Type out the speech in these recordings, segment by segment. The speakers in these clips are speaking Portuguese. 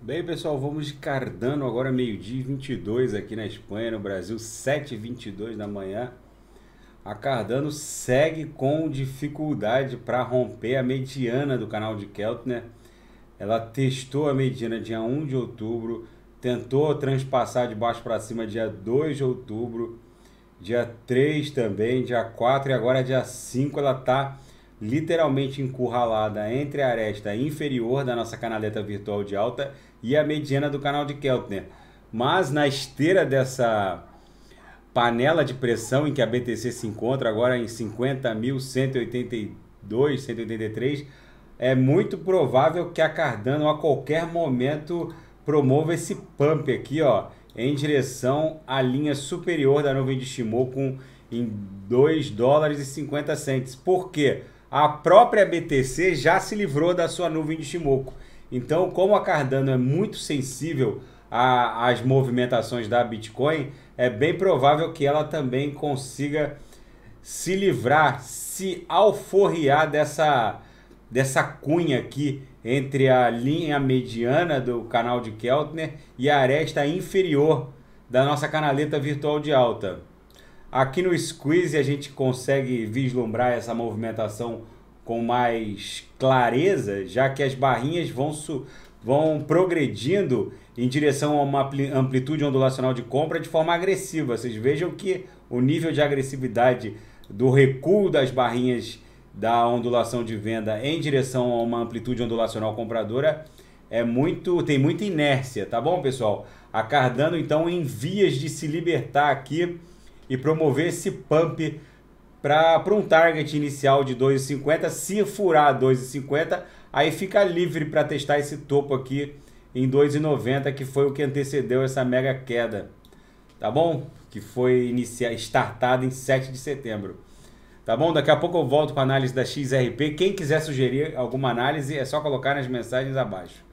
Bem, pessoal, vamos de Cardano agora, meio-dia 22 aqui na Espanha, no Brasil, 7h22 da manhã. A Cardano segue com dificuldade para romper a mediana do canal de Keltner. Né? Ela testou a mediana dia 1 de outubro, tentou transpassar de baixo para cima dia 2 de outubro, dia 3 também, dia 4 e agora dia 5 ela está literalmente encurralada entre a aresta inferior da nossa canaleta virtual de alta e a mediana do canal de Keltner. Mas na esteira dessa panela de pressão em que a BTC se encontra, agora em 50.182, 183, é muito provável que a Cardano a qualquer momento promova esse pump aqui, ó, em direção à linha superior da nuvem de Shimoku em 2 dólares e 50 centes. Por quê? Porque a própria BTC já se livrou da sua nuvem de Shimoku. Então, como a Cardano é muito sensível às movimentações da Bitcoin, é bem provável que ela também consiga se livrar, se alforriar dessa, dessa cunha aqui entre a linha mediana do canal de Keltner e a aresta inferior da nossa canaleta virtual de alta. Aqui no squeeze a gente consegue vislumbrar essa movimentação com mais clareza, já que as barrinhas vão, vão progredindo em direção a uma amplitude ondulacional de compra de forma agressiva. Vocês vejam que o nível de agressividade do recuo das barrinhas da ondulação de venda em direção a uma amplitude ondulacional compradora é muito tem muita inércia, tá bom, pessoal? A Cardano então em vias de se libertar aqui e promover esse pump para um target inicial de 2,50. Se furar 2,50, aí fica livre para testar esse topo aqui em 2,90, que foi o que antecedeu essa mega queda, tá bom? Que foi iniciar, startada em 7 de setembro. Tá bom? Daqui a pouco eu volto com a análise da XRP. Quem quiser sugerir alguma análise, é só colocar nas mensagens abaixo.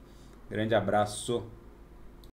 Grande abraço.